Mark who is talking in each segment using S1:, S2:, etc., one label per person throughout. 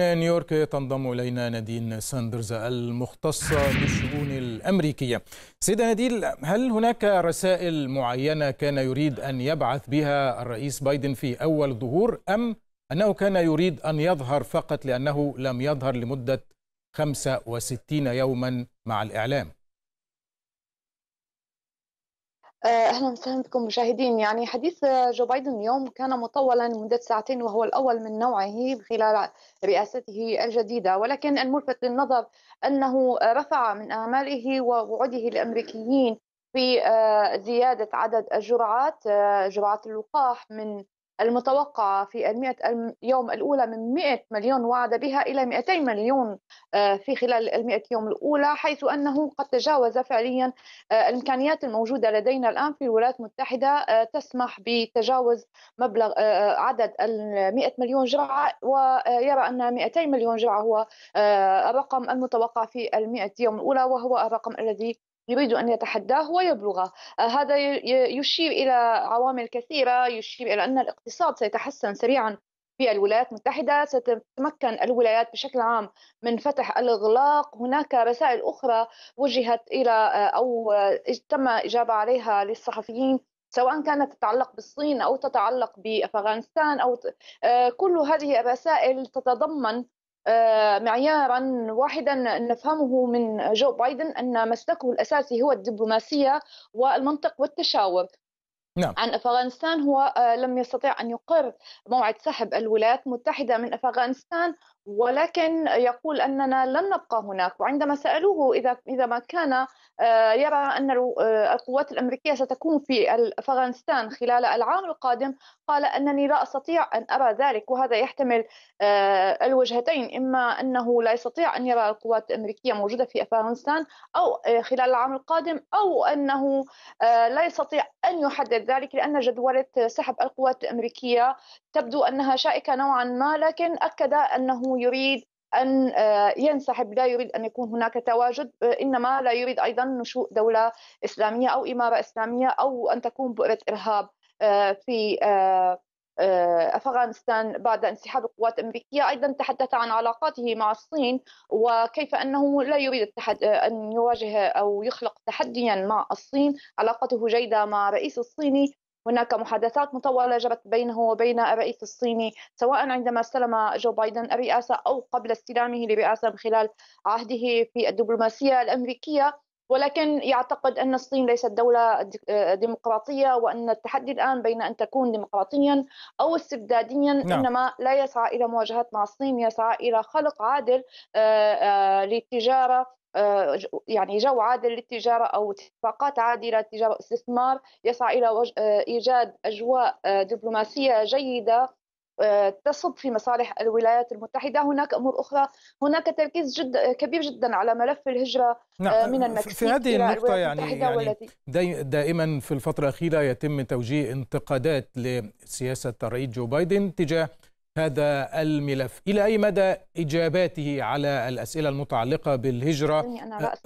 S1: نيويورك تنضم الينا نادين ساندرز المختصه بالشؤون الامريكيه. سيده نادين هل هناك رسائل معينه كان يريد ان يبعث بها الرئيس بايدن في اول ظهور ام انه كان يريد ان يظهر فقط لانه لم يظهر لمده 65 يوما مع الاعلام؟
S2: آه، اهلا وسهلا بكم مشاهدين يعني حديث آه، جو بايدن اليوم كان مطولا لمده ساعتين وهو الاول من نوعه خلال رئاسته الجديده ولكن الملفت للنظر انه رفع من اماله ووعوده الامريكيين في آه، زياده عدد الجرعات جرعات اللقاح من المتوقعة في المئة يوم الأولى من 100 مليون وعد بها إلى 200 مليون آه، في خلال المئة يوم الأولى حيث أنه قد تجاوز فعليا آه، الإمكانيات الموجودة لدينا الآن في الولايات المتحدة آه، تسمح بتجاوز مبلغ عدد 100 مليون جرعة ويرى أن 200 مليون جرعة هو الرقم المتوقع في المئة يوم الأولى وهو الرقم الذي يريد أن يتحداه ويبلغه آه، هذا يشير إلى عوامل كثيرة يشير إلى أن الاقتصاد سيتحسن سريعا في الولايات المتحدة ستتمكن الولايات بشكل عام من فتح الإغلاق هناك رسائل أخرى وجهت إلى آه، أو آه، تم إجابة عليها للصحفيين سواء كانت تتعلق بالصين أو تتعلق بأفغانستان أو كل هذه الرسائل تتضمن آه، معيارا واحدا نفهمه من جو بايدن ان مسلكه الاساسي هو الدبلوماسيه والمنطق والتشاور نعم. عن أفغانستان هو آه، لم يستطيع أن يقر موعد سحب الولايات المتحدة من أفغانستان ولكن يقول اننا لن نبقى هناك وعندما سالوه اذا اذا ما كان آه، يرى ان آه، القوات الامريكيه ستكون في افغانستان خلال العام القادم قال انني لا استطيع ان ارى ذلك وهذا يحتمل الوجهتين اما انه لا يستطيع ان يرى القوات الامريكيه موجوده في افغانستان او خلال العام القادم او انه لا يستطيع ان يحدد ذلك لأن جدولة سحب القوات الأمريكية تبدو أنها شائكة نوعا ما لكن أكد أنه يريد أن آه، ينسحب لا يريد أن يكون هناك تواجد آه، إنما لا يريد أيضا نشوء دولة إسلامية أو إمارة إسلامية أو أن تكون بؤرة إرهاب آه، في آه، افغانستان بعد انسحاب القوات الامريكيه ايضا تحدث عن علاقاته مع الصين وكيف انه لا يريد ان يواجه او يخلق تحديا مع الصين علاقته جيده مع الرئيس الصيني هناك محادثات مطولة جرت بينه وبين الرئيس الصيني سواء عندما استلم جو بايدن الرئاسة أو قبل استلامه للرئاسة من خلال عهده في الدبلوماسية الأمريكية ولكن يعتقد أن الصين ليست دولة آه، ديمقراطية وأن التحدي الآن بين أن تكون ديمقراطيا أو استبداديا نعم. إنما لا يسعى إلى مواجهة مع الصين يسعى إلى خلق عادل آه، آه، للتجارة يعني جو عادل للتجارة أو اتفاقات عادلة تجارة استثمار يسعى إلى إيجاد أجواء دبلوماسية جيدة آه، تصب في مصالح الولايات المتحده هناك امور اخرى هناك تركيز جد كبير جدا على ملف الهجره آه،
S1: نعم من المكسيك في هذه النقطه يعني, يعني والتي دائما في الفتره الاخيره يتم توجيه انتقادات لسياسه الرئيس جو بايدن تجاه هذا الملف الى اي مدى اجاباته على الاسئله المتعلقه بالهجره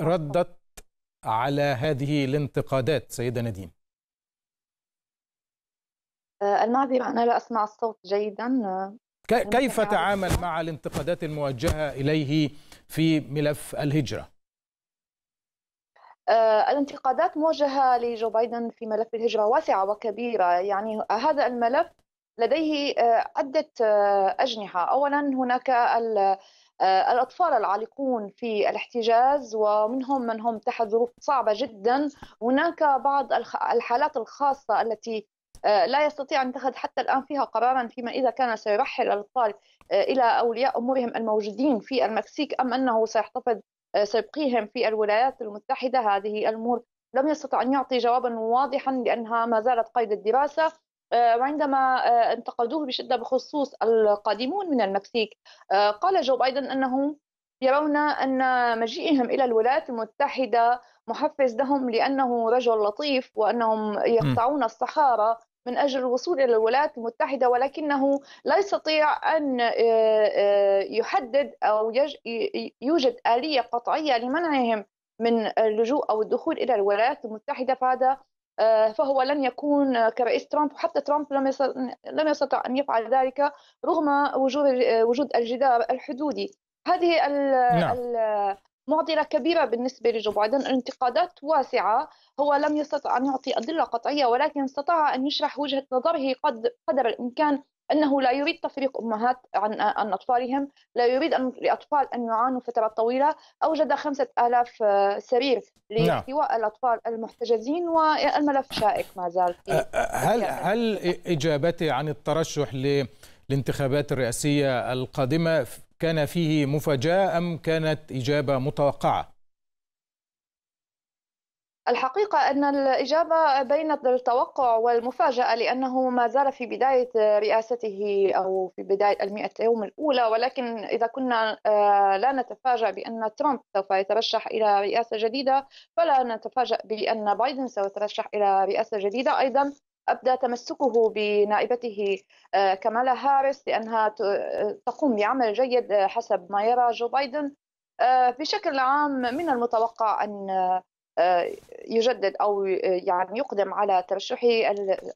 S1: ردت على هذه الانتقادات سيده نديم
S2: آه، المعذرة أنا لا أسمع الصوت جيدا آه،
S1: كيف تعامل مع الانتقادات الموجهة إليه في ملف الهجرة؟
S2: آه، الانتقادات موجهة لجو بايدن في ملف الهجرة واسعة وكبيرة يعني هذا الملف لديه عدة أجنحة أولا هناك الأطفال العالقون في الاحتجاز ومنهم من هم تحت ظروف صعبة جدا هناك بعض الحالات الخاصة التي آه، لا يستطيع أن يتخذ حتى الآن فيها قرارا فيما إذا كان سيرحل الأطفال آه، إلى أولياء أمورهم الموجودين في المكسيك أم أنه سيحتفظ آه، سيبقيهم في الولايات المتحدة هذه الأمور لم يستطع أن يعطي جوابا واضحا لأنها ما زالت قيد الدراسة وعندما انتقدوه بشدة بخصوص القادمون من المكسيك قال جو بايدن أنهم يرون أن مجيئهم إلى الولايات المتحدة محفز لهم لأنه رجل لطيف وأنهم يقطعون الصحارى من أجل الوصول إلى الولايات المتحدة ولكنه لا يستطيع أن آه، آه، يحدد أو يوجد آلية قطعية لمنعهم من اللجوء أو الدخول إلى الولايات المتحدة فهذا آه، فهو لن يكون كرئيس ترامب وحتى ترامب لم لم يستطع ان يفعل ذلك رغم وجود وجود الجدار الحدودي هذه ال نعم. ال معضله كبيره بالنسبه لجو بايدن الانتقادات واسعه هو لم يستطع ان يعطي ادله قطعيه ولكن استطاع ان يشرح وجهه نظره قد قدر الامكان انه لا يريد تفريق امهات عن عن اطفالهم، لا يريد ان لاطفال ان يعانوا فترات طويله، اوجد 5000 آه، سرير نعم. لاحتواء الاطفال المحتجزين والملف شائك ما زال في
S1: هل هل اجابتي عن الترشح الانتخابات الرئاسيه القادمه كان فيه مفاجاه ام كانت اجابه متوقعه
S2: الحقيقة أن الإجابة بين التوقع والمفاجأة لأنه ما زال في بداية رئاسته أو في بداية المئة يوم الأولى ولكن إذا كنا آه، لا نتفاجأ بأن ترامب سوف يترشح إلى رئاسة جديدة فلا نتفاجأ بأن بايدن سوف يترشح إلى رئاسة جديدة أيضا أبدى تمسكه بنائبته آه، كمالا هاريس لأنها تقوم بعمل جيد حسب ما يرى جو بايدن آه، بشكل عام من المتوقع أن آه، يجدد أو يعني يقدم على ترشحه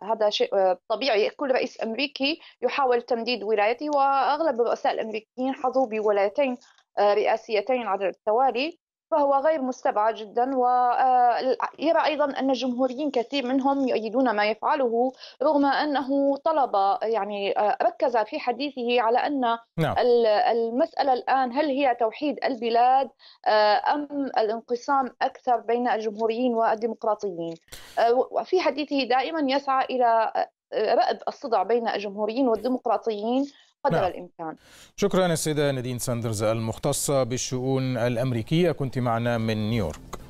S2: هذا شيء طبيعي كل رئيس أمريكي يحاول تمديد ولايته وأغلب الرؤساء الأمريكيين حظوا بولايتين رئاسيتين على التوالي فهو غير مستبعد جدا ويرى آه، ايضا ان جمهوريين كثير منهم يؤيدون ما يفعله رغم انه طلب يعني آه، ركز في حديثه على ان نعم. المساله الان هل هي توحيد البلاد آه، ام الانقسام اكثر بين الجمهوريين والديمقراطيين وفي حديثه دائما يسعى الى رأب الصدع بين الجمهوريين والديمقراطيين
S1: قدر نعم. الامكان. شكرا السيده نادين ساندرز المختصه بالشؤون الامريكيه كنت معنا من نيويورك.